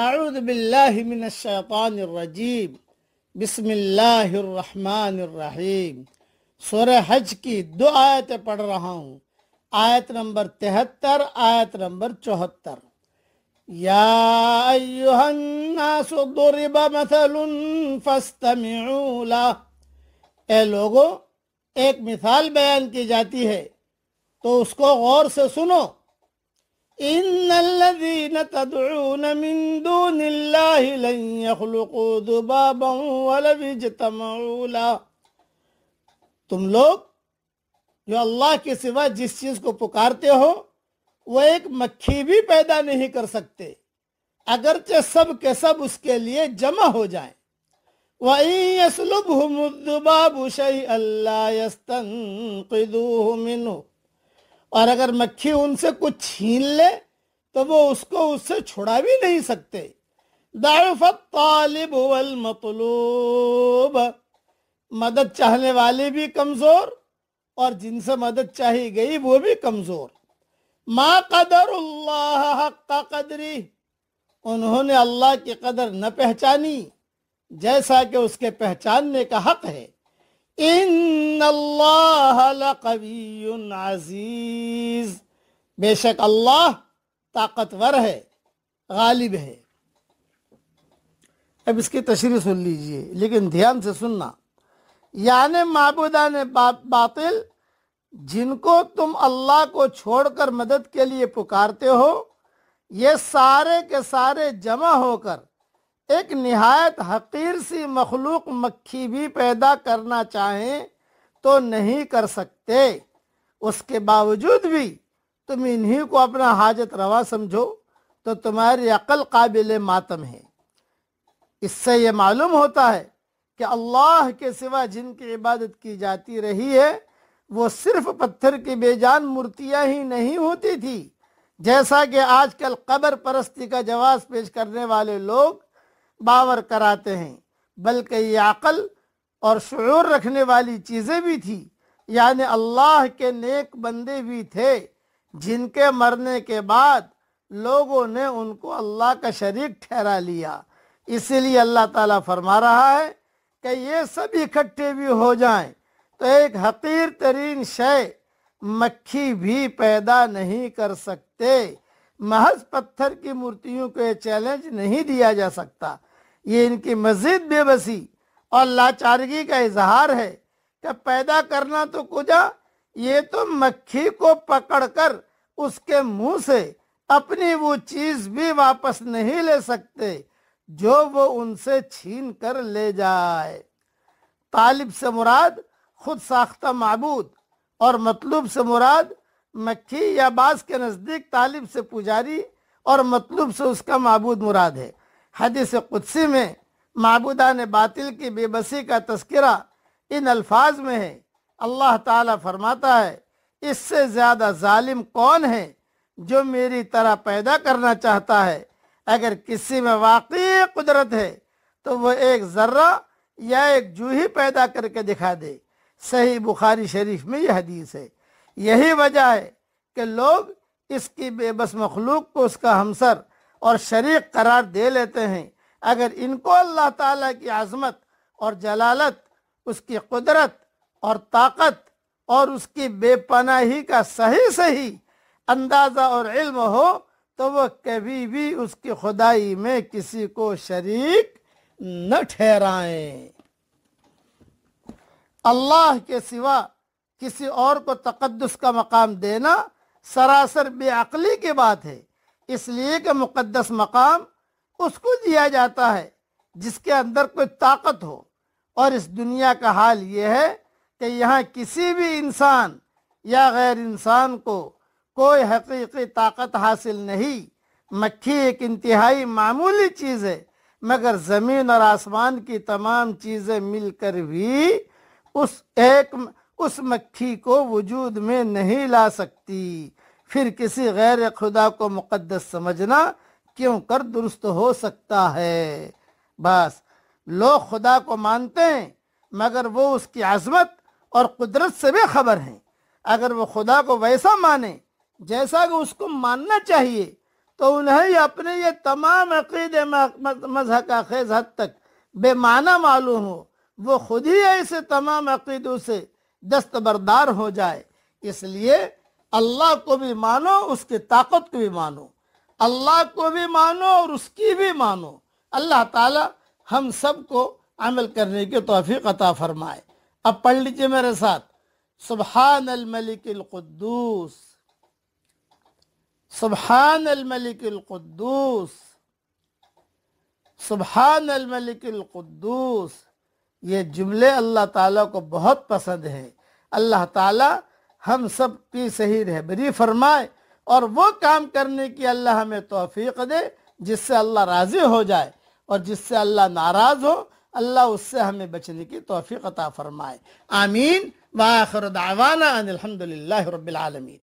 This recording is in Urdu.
اعوذ باللہ من الشیطان الرجیم بسم اللہ الرحمن الرحیم سورہ حج کی دو آیتیں پڑھ رہا ہوں آیت نمبر تہتر آیت نمبر چوہتر یا ایوہ الناس ضرب مثل لہ اے لوگوں ایک مثال بیان کی جاتی ہے تو اس کو غور سے سنو ان الذين تدعون من دون الله لن يخلقوا ذبابا ولو اجتمعوا لا تم لوگ جو اللہ کے سوا جس چیز کو پکارتے ہو وہ ایک مکھی بھی پیدا نہیں کر سکتے اگرچہ سب کے سب اس کے لیے جمع ہو جائیں وَإِن يَسْلُبْهُمُ الذُّبَابُ شَيْئًا لَّا يَسْتَنْقِذُوهُ مِنُهُ اور اگر مکھی ان سے کچھ چھین لے تو وہ اس کو اس سے چھڑا بھی نہیں سکتے الطالب والمطلوب مدد چاہنے والے بھی کمزور اور جن سے مدد چاہی گئی وہ بھی کمزور ما قدر اللہ حق قدری انہوں نے اللہ کی قدر نہ پہچانی جیسا کہ اس کے پہچاننے کا حق ہے ان اللہ لقوی عزیز بے شک اللہ طاقتور ہے غالب ہے اب اس کی تشریح سن لیجئے لیکن دھیان سے سننا یعنی معبودان باطل جن کو تم اللہ کو چھوڑ کر مدد کے لیے پکارتے ہو یہ سارے کے سارے جمع ہو کر ایک نہایت حقیر سی مخلوق مکھی بھی پیدا کرنا چاہیں تو نہیں کر سکتے اس کے باوجود بھی تم انہی کو اپنا حاجت روا سمجھو تو تمہاری عقل قابل ماتم ہے اس سے یہ معلوم ہوتا ہے کہ اللہ کے سوا جن کی عبادت کی جاتی رہی ہے وہ صرف پتھر کی بے جان مورتیاں ہی نہیں ہوتی تھی جیسا کہ آج کل قبر پرستی کا جواز پیش کرنے والے لوگ باور کراتے ہیں بلکہ یہ عقل اور شعور رکھنے والی چیزیں بھی تھی یعنی اللہ کے نیک بندے بھی تھے جن کے مرنے کے بعد لوگوں نے ان کو اللہ کا شریک ٹھہرا لیا اسی لیے اللہ تعالیٰ فرما رہا ہے کہ یہ سب اکٹھے بھی ہو جائیں تو ایک حقیر ترین شے مکھی بھی پیدا نہیں کر سکتے محض پتھر کی مورتیوں کو یہ چیلنج نہیں دیا جا سکتا یہ ان کی مزید بے بسی اور لاچارگی کا اظہار ہے کہ پیدا کرنا تو کجا یہ تو مکھی کو پکڑ کر اس کے منہ سے اپنی وہ چیز بھی واپس نہیں لے سکتے جو وہ ان سے چھین کر لے جائے طالب سے مراد خود ساختہ معبود اور مطلوب سے مراد مکھی یا باس کے نزدیک طالب سے پجاری اور مطلوب سے اس کا معبود مراد ہے حدیث قدسی میں معبودان باطل کی بے بسی کا تذکرہ ان الفاظ میں ہے اللہ تعالیٰ فرماتا ہے اس سے زیادہ ظالم کون ہے جو میری طرح پیدا کرنا چاہتا ہے اگر کسی میں واقعی قدرت ہے تو وہ ایک ذرہ یا ایک جوہی پیدا کر کے دکھا دے صحیح بخاری شریف میں یہ حدیث ہے یہی وجہ ہے کہ لوگ اس کی بے بس مخلوق کو اس کا ہمسر اور شریک قرار دے لیتے ہیں اگر ان کو اللہ تعالیٰ کی عظمت اور جلالت اس کی قدرت اور طاقت اور اس کی بے پناہی کا صحیح صحیح اندازہ اور علم ہو تو وہ کبھی بھی اس کی خدائی میں کسی کو شریک نہ ٹھہرائیں اللہ کے سوا کسی اور کو تقدس کا مقام دینا سراسر بے عقلی کی بات ہے اس لیے کہ مقدس مقام اس کو دیا جاتا ہے جس کے اندر کوئی طاقت ہو اور اس دنیا کا حال یہ ہے کہ یہاں کسی بھی انسان یا غیر انسان کو کوئی حقیقی طاقت حاصل نہیں مکھی ایک انتہائی معمولی چیز ہے مگر زمین اور آسمان کی تمام چیزیں مل کر بھی اس ایک اس مکھی کو وجود میں نہیں لا سکتی پھر کسی غیر خدا کو مقدس سمجھنا کیوں کر درست ہو سکتا ہے بس لوگ خدا کو مانتے ہیں مگر وہ اس کی عظمت اور قدرت سے بھی خبر ہیں اگر وہ خدا کو ویسا مانے جیسا کہ اس کو ماننا چاہیے تو انہیں اپنے یہ تمام عقید مذہب خیز حد تک بے معنی معلوم ہو وہ خود ہی ایسے تمام عقیدوں سے دستبردار ہو جائے اس لیے اللہ کو بھی مانو اس کی طاقت کو بھی مانو اللہ کو بھی مانو اور اس کی بھی مانو اللہ تعالی ہم سب کو عمل کرنے کی توفیق عطا فرمائے اب پڑھ لیجئے میرے ساتھ سبحان الملک القدوس سبحان الملک القدوس سبحان الملک القدوس یہ جملے اللہ تعالیٰ کو بہت پسند ہیں اللہ تعالیٰ ہم سب کی صحیح رہبری فرمائے اور وہ کام کرنے کی اللہ ہمیں توفیق دے جس سے اللہ راضی ہو جائے اور جس سے اللہ ناراض ہو اللہ اس سے ہمیں بچنے کی توفیق عطا فرمائے آمین وآخر دعوانا ان الحمدللہ رب العالمین